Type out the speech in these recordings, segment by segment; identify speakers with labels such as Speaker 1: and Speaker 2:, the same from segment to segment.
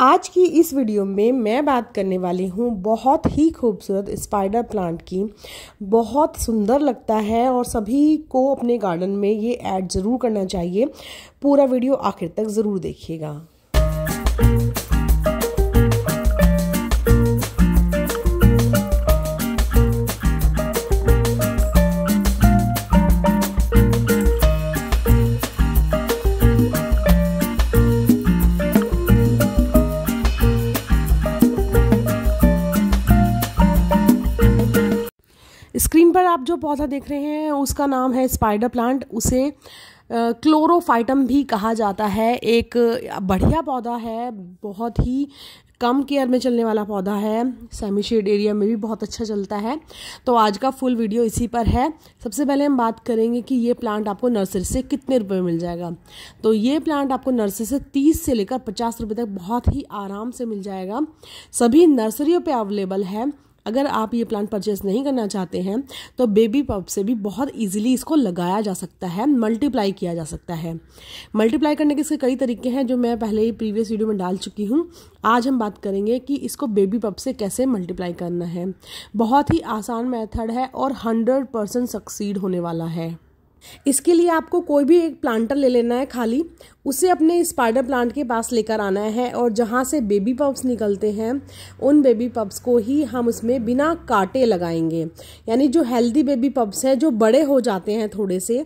Speaker 1: आज की इस वीडियो में मैं बात करने वाली हूँ बहुत ही खूबसूरत स्पाइडर प्लांट की बहुत सुंदर लगता है और सभी को अपने गार्डन में ये ऐड ज़रूर करना चाहिए पूरा वीडियो आखिर तक ज़रूर देखिएगा स्क्रीन पर आप जो पौधा देख रहे हैं उसका नाम है स्पाइडर प्लांट उसे क्लोरोफाइटम भी कहा जाता है एक बढ़िया पौधा है बहुत ही कम केयर में चलने वाला पौधा है सेमी शेड एरिया में भी बहुत अच्छा चलता है तो आज का फुल वीडियो इसी पर है सबसे पहले हम बात करेंगे कि ये प्लांट आपको नर्सरी से कितने रुपए में मिल जाएगा तो ये प्लांट आपको नर्सरी से तीस से लेकर पचास रुपये तक बहुत ही आराम से मिल जाएगा सभी नर्सरियों पर अवेलेबल है अगर आप ये प्लांट परचेज नहीं करना चाहते हैं तो बेबी पप से भी बहुत ईजिली इसको लगाया जा सकता है मल्टीप्लाई किया जा सकता है मल्टीप्लाई करने के इसके कई तरीके हैं जो मैं पहले ही प्रीवियस वीडियो में डाल चुकी हूँ आज हम बात करेंगे कि इसको बेबी पप से कैसे मल्टीप्लाई करना है बहुत ही आसान मेथड है और हंड्रेड परसेंट सक्सीड होने वाला है इसके लिए आपको कोई भी एक प्लांटर ले लेना है खाली उसे अपने स्पाइडर प्लांट के पास लेकर आना है और जहाँ से बेबी पब्स निकलते हैं उन बेबी पब्स को ही हम उसमें बिना काटे लगाएंगे यानी जो हेल्दी बेबी पब्स हैं जो बड़े हो जाते हैं थोड़े से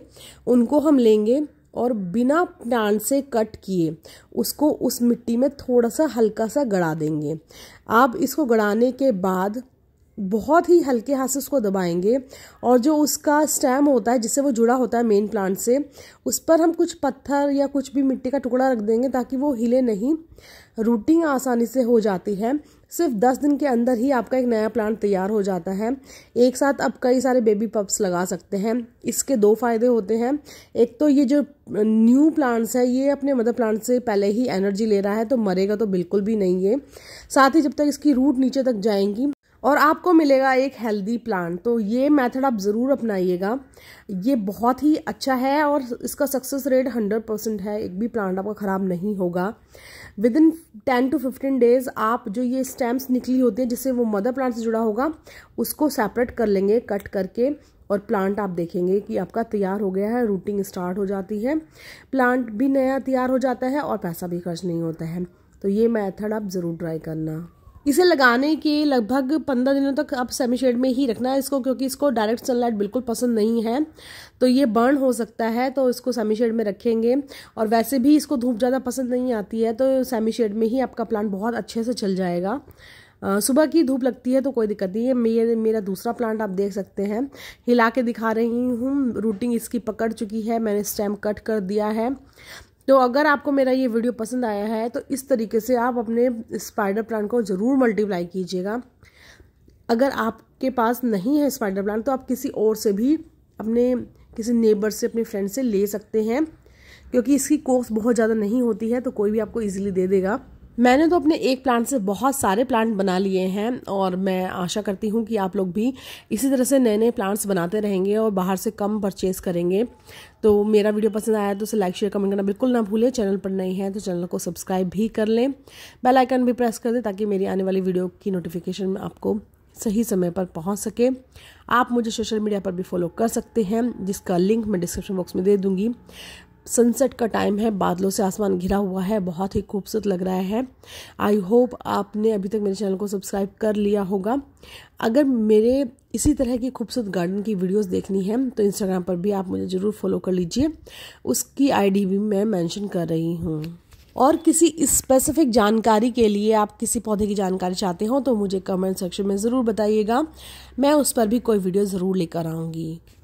Speaker 1: उनको हम लेंगे और बिना प्लांट से कट किए उसको उस मिट्टी में थोड़ा सा हल्का सा गड़ा देंगे आप इसको गड़ाने के बाद बहुत ही हल्के हाथ से उसको दबाएंगे और जो उसका स्टैम होता है जिससे वो जुड़ा होता है मेन प्लांट से उस पर हम कुछ पत्थर या कुछ भी मिट्टी का टुकड़ा रख देंगे ताकि वो हिले नहीं रूटिंग आसानी से हो जाती है सिर्फ दस दिन के अंदर ही आपका एक नया प्लांट तैयार हो जाता है एक साथ आप कई सारे बेबी पप्स लगा सकते हैं इसके दो फायदे होते हैं एक तो ये जो न्यू प्लांट्स है ये अपने मदर प्लांट से पहले ही एनर्जी ले रहा है तो मरेगा तो बिल्कुल भी नहीं है साथ ही जब तक इसकी रूट नीचे तक जाएंगी और आपको मिलेगा एक हेल्दी प्लांट तो ये मेथड आप ज़रूर अपनाइएगा ये बहुत ही अच्छा है और इसका सक्सेस रेट हंड्रेड परसेंट है एक भी प्लांट आपका ख़राब नहीं होगा within ten to fifteen days आप जो ये स्टेम्स निकली होती हैं जिससे वो मदर प्लांट से जुड़ा होगा उसको सेपरेट कर लेंगे कट करके और प्लांट आप देखेंगे कि आपका तैयार हो गया है रूटिंग स्टार्ट हो जाती है प्लांट भी नया तैयार हो जाता है और पैसा भी खर्च नहीं होता है तो ये मैथड आप ज़रूर ट्राई करना इसे लगाने के लगभग पंद्रह दिनों तक आप सेमी शेड में ही रखना है इसको क्योंकि इसको डायरेक्ट सनलाइट बिल्कुल पसंद नहीं है तो ये बर्न हो सकता है तो इसको सेमी शेड में रखेंगे और वैसे भी इसको धूप ज़्यादा पसंद नहीं आती है तो सेमी शेड में ही आपका प्लांट बहुत अच्छे से चल जाएगा सुबह की धूप लगती है तो कोई दिक्कत नहीं है मेरे मेरा दूसरा प्लांट आप देख सकते हैं हिला के दिखा रही हूँ रूटिंग इसकी पकड़ चुकी है मैंने स्टेम कट कर दिया है तो अगर आपको मेरा ये वीडियो पसंद आया है तो इस तरीके से आप अपने स्पाइडर प्लांट को ज़रूर मल्टीप्लाई कीजिएगा अगर आपके पास नहीं है स्पाइडर प्लांट तो आप किसी और से भी अपने किसी नेबर से अपने फ्रेंड से ले सकते हैं क्योंकि इसकी कोस्ट बहुत ज़्यादा नहीं होती है तो कोई भी आपको ईजिली दे देगा मैंने तो अपने एक प्लांट से बहुत सारे प्लांट बना लिए हैं और मैं आशा करती हूँ कि आप लोग भी इसी तरह से नए नए प्लांट्स बनाते रहेंगे और बाहर से कम परचेज़ करेंगे तो मेरा वीडियो पसंद आया तो उसे लाइक शेयर कमेंट करना बिल्कुल ना भूलें चैनल पर नहीं है तो चैनल को सब्सक्राइब भी कर लें बेल आइकन भी प्रेस कर दें ताकि मेरी आने वाली वीडियो की नोटिफिकेशन में आपको सही समय पर पहुंच सके आप मुझे सोशल मीडिया पर भी फॉलो कर सकते हैं जिसका लिंक मैं डिस्क्रिप्शन बॉक्स में दे दूंगी सनसेट का टाइम है बादलों से आसमान घिरा हुआ है बहुत ही खूबसूरत लग रहा है आई होप आपने अभी तक मेरे चैनल को सब्सक्राइब कर लिया होगा अगर मेरे इसी तरह की खूबसूरत गार्डन की वीडियोस देखनी है तो इंस्टाग्राम पर भी आप मुझे ज़रूर फॉलो कर लीजिए उसकी आईडी भी मैं मेंशन कर रही हूँ और किसी स्पेसिफिक जानकारी के लिए आप किसी पौधे की जानकारी चाहते हो तो मुझे कमेंट सेक्शन में ज़रूर बताइएगा मैं उस पर भी कोई वीडियो ज़रूर लेकर आऊँगी